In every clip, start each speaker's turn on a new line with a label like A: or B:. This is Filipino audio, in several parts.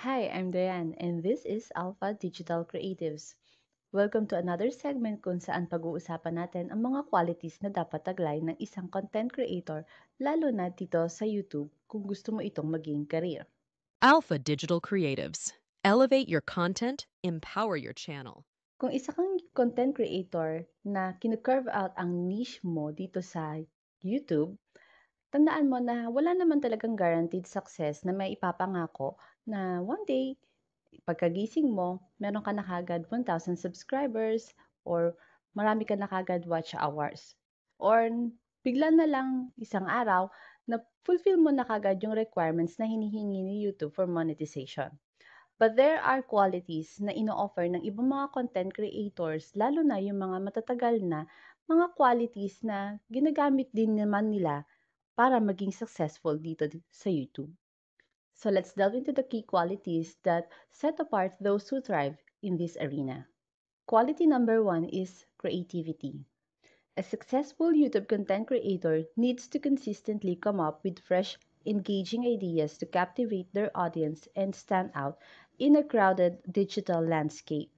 A: Hi, I'm Diane and this is Alpha Digital Creatives. Welcome to another segment kung saan pag-uusapan natin ang mga qualities na dapat taglay ng isang content creator, lalo na dito sa YouTube kung gusto mo itong maging career. Alpha Digital Creatives. Elevate your content, empower your channel. Kung isa kang content creator na kinu-curve out ang niche mo dito sa YouTube, tandaan mo na wala naman talagang guaranteed success na may ipapangako na one day, pagkagising mo, meron ka na kagad 1,000 subscribers or marami ka na kagad watch hours. Or bigla na lang isang araw na fulfill mo na kagad yung requirements na hinihingi ni YouTube for monetization. But there are qualities na ino-offer ng ibang mga content creators, lalo na yung mga matatagal na, mga qualities na ginagamit din naman nila para maging successful dito sa YouTube. So let's delve into the key qualities that set apart those who thrive in this arena. Quality number one is creativity. A successful YouTube content creator needs to consistently come up with fresh, engaging ideas to captivate their audience and stand out in a crowded digital landscape.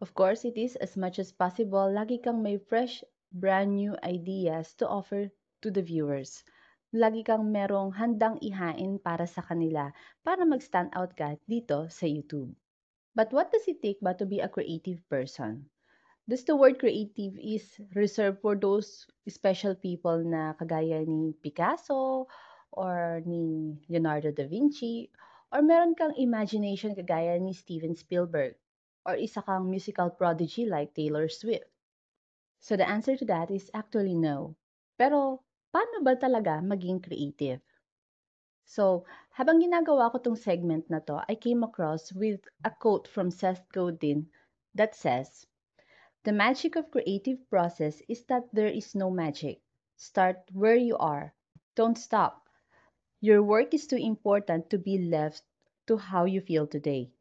A: Of course, it is as much as possible lagi kang may fresh, brand new ideas to offer to the viewers. lagi kang merong handang ihain para sa kanila para mag-stand out ka dito sa YouTube. But what does it take ba to be a creative person? Does the word creative is reserved for those special people na kagaya ni Picasso or ni Leonardo da Vinci or meron kang imagination kagaya ni Steven Spielberg or isa kang musical prodigy like Taylor Swift? So the answer to that is actually no. Pero Paano ba talaga maging creative? So, habang ginagawa ko 'tong segment na 'to, I came across with a quote from Seth Godin that says, "The magic of creative process is that there is no magic. Start where you are. Don't stop. Your work is too important to be left to how you feel today."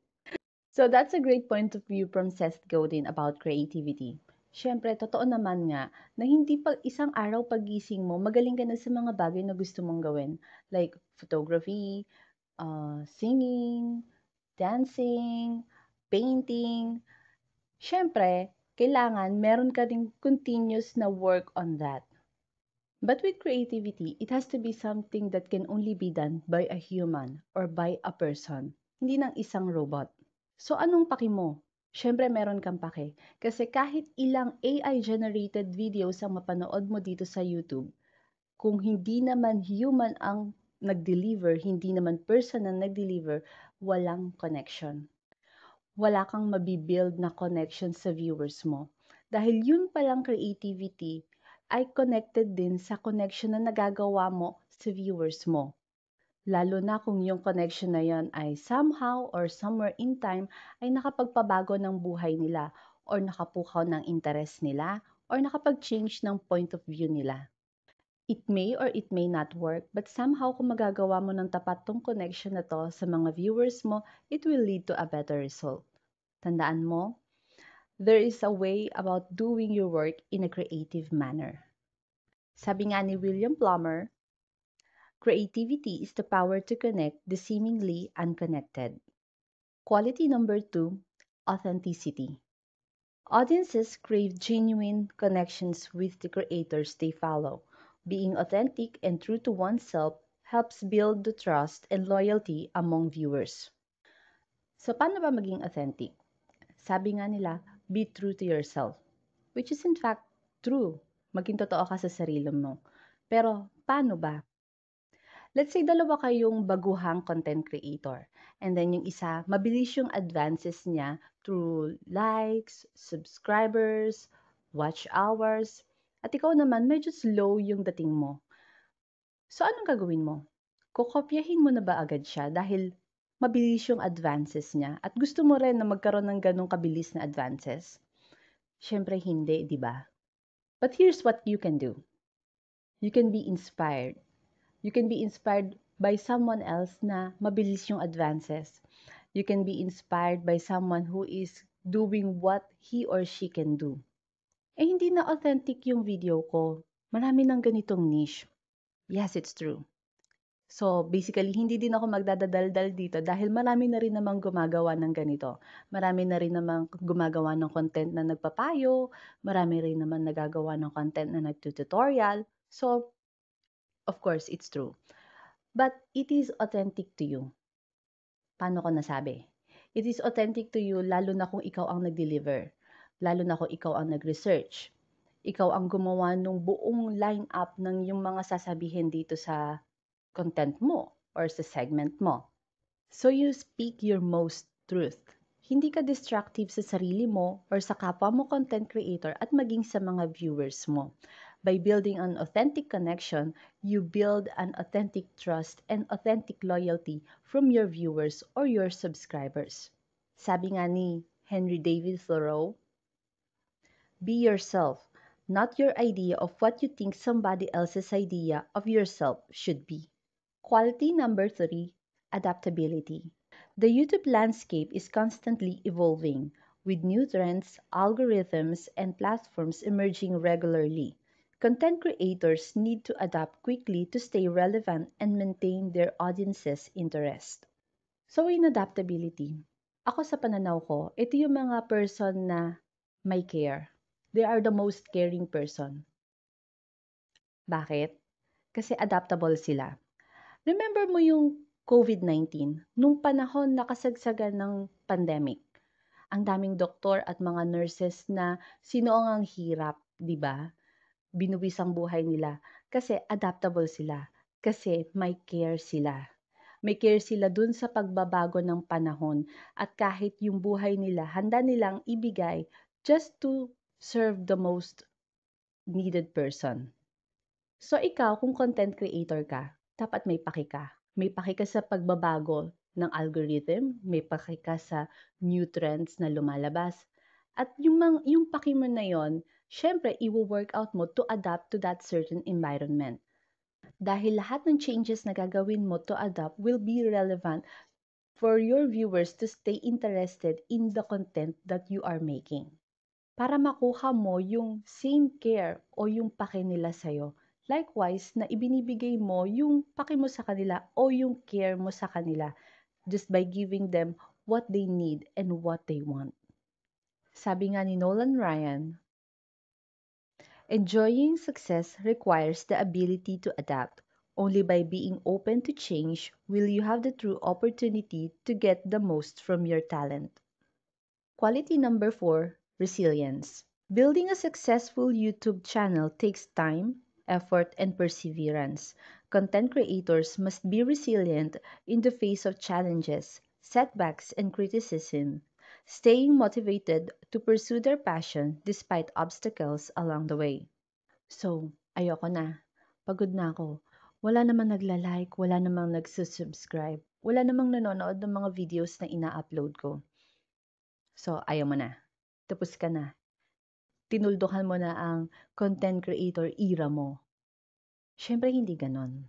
A: So that's a great point of view from Seth Godin about creativity. Siyempre, totoo naman nga na hindi pag isang araw pagising mo, magaling ka na sa mga bagay na gusto mong gawin. Like photography, uh, singing, dancing, painting. Siyempre, kailangan meron ka ding continuous na work on that. But with creativity, it has to be something that can only be done by a human or by a person, hindi ng isang robot. So anong paki mo syempre meron kang pake. Kasi kahit ilang AI-generated videos ang mapanood mo dito sa YouTube, kung hindi naman human ang nag-deliver, hindi naman person ang nag-deliver, walang connection. Wala kang mabibuild na connection sa viewers mo. Dahil yun palang creativity ay connected din sa connection na nagagawa mo sa viewers mo. Lalo na kung yung connection na yon ay somehow or somewhere in time ay nakapagpabago ng buhay nila or nakapukaw ng interes nila or nakapag-change ng point of view nila. It may or it may not work, but somehow kung magagawa mo ng tapat tong connection na to sa mga viewers mo, it will lead to a better result. Tandaan mo, there is a way about doing your work in a creative manner. Sabi nga ni William Plummer, Creativity is the power to connect the seemingly unconnected. Quality number two, authenticity. Audiences crave genuine connections with the creators they follow. Being authentic and true to oneself helps build the trust and loyalty among viewers. So, paano ba maging authentic? Sabi nga nila, be true to yourself. Which is in fact true. Maging totoo ka sa sarili mo. Pero, paano ba? let's say dalawa kayong baguhang content creator. And then yung isa, mabilis yung advances niya through likes, subscribers, watch hours. At ikaw naman, medyo slow yung dating mo. So anong gagawin mo? Kukopyahin mo na ba agad siya dahil mabilis yung advances niya at gusto mo rin na magkaroon ng ganong kabilis na advances? Siyempre hindi, di ba? But here's what you can do. You can be inspired You can be inspired by someone else na mabilis yung advances. You can be inspired by someone who is doing what he or she can do. Eh, hindi na authentic yung video ko. Marami ng ganitong niche. Yes, it's true. So, basically, hindi din ako magdadadaldal dito dahil marami na rin namang gumagawa ng ganito. Marami na rin namang gumagawa ng content na nagpapayo, marami rin naman nagagawa ng content na nagtututorial. So, Of course, it's true. But it is authentic to you. Paano ko nasabi? It is authentic to you lalo na kung ikaw ang nag-deliver. Lalo na kung ikaw ang nag-research. Ikaw ang gumawa ng buong line-up ng yung mga sasabihin dito sa content mo or sa segment mo. So you speak your most truth. Hindi ka destructive sa sarili mo or sa kapwa mo content creator at maging sa mga viewers mo. by building an authentic connection, you build an authentic trust and authentic loyalty from your viewers or your subscribers. Sabi nga ni Henry David Thoreau, Be yourself, not your idea of what you think somebody else's idea of yourself should be. Quality number three, adaptability. The YouTube landscape is constantly evolving, with new trends, algorithms, and platforms emerging regularly. content creators need to adapt quickly to stay relevant and maintain their audience's interest. So in adaptability, ako sa pananaw ko, ito yung mga person na may care. They are the most caring person. Bakit? Kasi adaptable sila. Remember mo yung COVID-19, nung panahon na kasagsagan ng pandemic. Ang daming doktor at mga nurses na sinoong ang hirap, 'di ba? binuwis ang buhay nila kasi adaptable sila, kasi may care sila. May care sila dun sa pagbabago ng panahon at kahit yung buhay nila, handa nilang ibigay just to serve the most needed person. So ikaw, kung content creator ka, dapat may paki ka. May paki ka sa pagbabago ng algorithm, may paki ka sa new trends na lumalabas. At yung, mang, yung paki mo na yon syempre, work out mo to adapt to that certain environment. Dahil lahat ng changes na gagawin mo to adapt will be relevant for your viewers to stay interested in the content that you are making. Para makuha mo yung same care o yung pake nila sa'yo. Likewise, na ibinibigay mo yung pake mo sa kanila o yung care mo sa kanila just by giving them what they need and what they want. Sabi nga ni Nolan Ryan, Enjoying success requires the ability to adapt. Only by being open to change will you have the true opportunity to get the most from your talent. Quality number four resilience. Building a successful YouTube channel takes time, effort, and perseverance. Content creators must be resilient in the face of challenges, setbacks, and criticism. staying motivated to pursue their passion despite obstacles along the way. So, ayoko na. Pagod na ako. Wala namang nagla-like, wala namang nagsusubscribe, wala namang nanonood ng mga videos na ina-upload ko. So, ayaw mo na. Tapos ka na. Tinuldukan mo na ang content creator era mo. Siyempre, hindi ganon.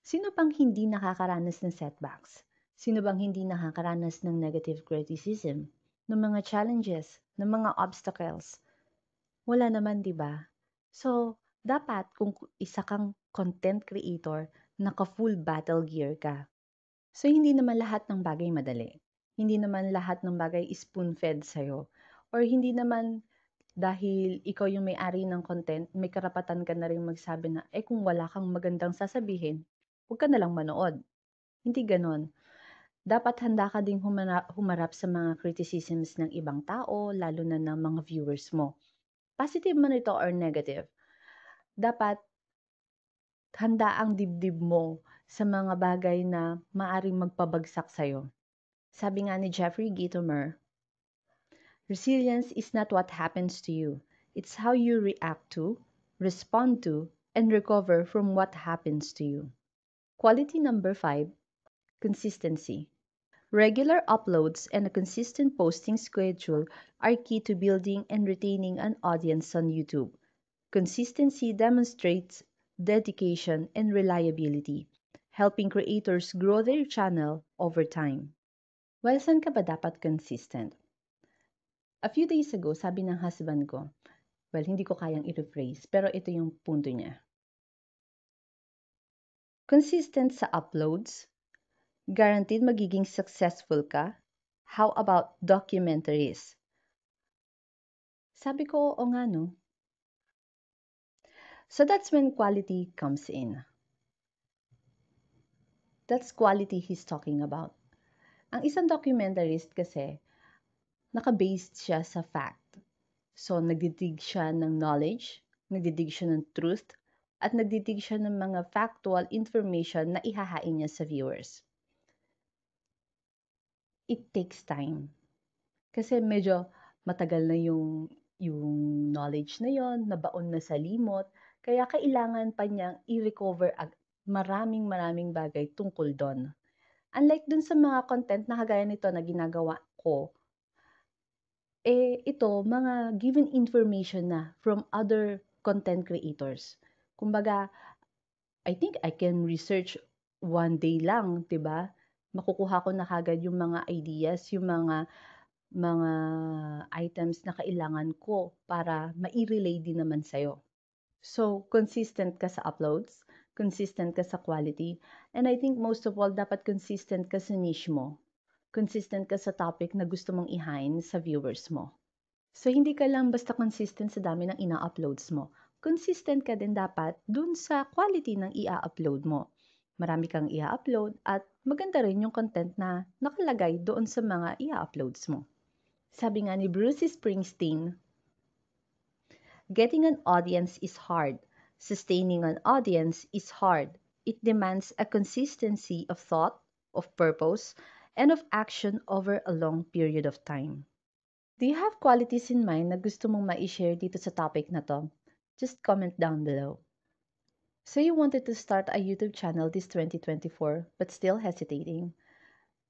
A: Sino pang hindi nakakaranas ng setbacks? Sino bang hindi nakakaranas ng negative criticism? ng mga challenges, ng mga obstacles. Wala naman, 'di ba? So, dapat kung isa kang content creator, naka full battle gear ka. So, hindi naman lahat ng bagay madali. Hindi naman lahat ng bagay spoon-fed sa'yo. Or hindi naman dahil ikaw yung may-ari ng content, may karapatan ka na rin magsabi na, eh kung wala kang magandang sasabihin, huwag ka na lang manood. Hindi ganon dapat handa ka ding humarap sa mga criticisms ng ibang tao, lalo na ng mga viewers mo. Positive man ito or negative, dapat handa ang dibdib mo sa mga bagay na maaring magpabagsak sa'yo. Sabi nga ni Jeffrey Gitomer, Resilience is not what happens to you. It's how you react to, respond to, and recover from what happens to you. Quality number five, consistency. Regular uploads and a consistent posting schedule are key to building and retaining an audience on YouTube. Consistency demonstrates dedication and reliability, helping creators grow their channel over time. Well, saan ka ba dapat consistent? A few days ago, sabi ng husband ko, well, hindi ko kayang i-rephrase, pero ito yung punto niya. Consistent sa uploads, guaranteed magiging successful ka? How about documentaries? Sabi ko, o nga no. So that's when quality comes in. That's quality he's talking about. Ang isang documentarist kasi, naka siya sa fact. So, nagdidig siya ng knowledge, nagdidig siya ng truth, at nagdidig siya ng mga factual information na ihahain niya sa viewers it takes time. Kasi medyo matagal na yung yung knowledge na yon, nabaon na sa limot, kaya kailangan pa niyang i-recover ag- maraming maraming bagay tungkol doon. Unlike dun sa mga content na kagaya nito na ginagawa ko, eh ito, mga given information na from other content creators. Kumbaga, I think I can research one day lang, 'di ba? makukuha ko na kagad yung mga ideas, yung mga mga items na kailangan ko para mai-relay din naman sa'yo. So, consistent ka sa uploads, consistent ka sa quality, and I think most of all, dapat consistent ka sa niche mo. Consistent ka sa topic na gusto mong ihain sa viewers mo. So, hindi ka lang basta consistent sa dami ng ina-uploads mo. Consistent ka din dapat dun sa quality ng ia upload mo marami kang i-upload at maganda rin yung content na nakalagay doon sa mga i-uploads mo. Sabi nga ni Bruce Springsteen, Getting an audience is hard. Sustaining an audience is hard. It demands a consistency of thought, of purpose, and of action over a long period of time. Do you have qualities in mind na gusto mong ma-share dito sa topic na to? Just comment down below. So you wanted to start a YouTube channel this 2024 but still hesitating?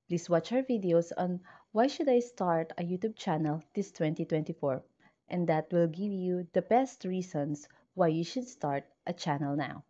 A: Please watch our videos on why should I start a YouTube channel this 2024 and that will give you the best reasons why you should start a channel now.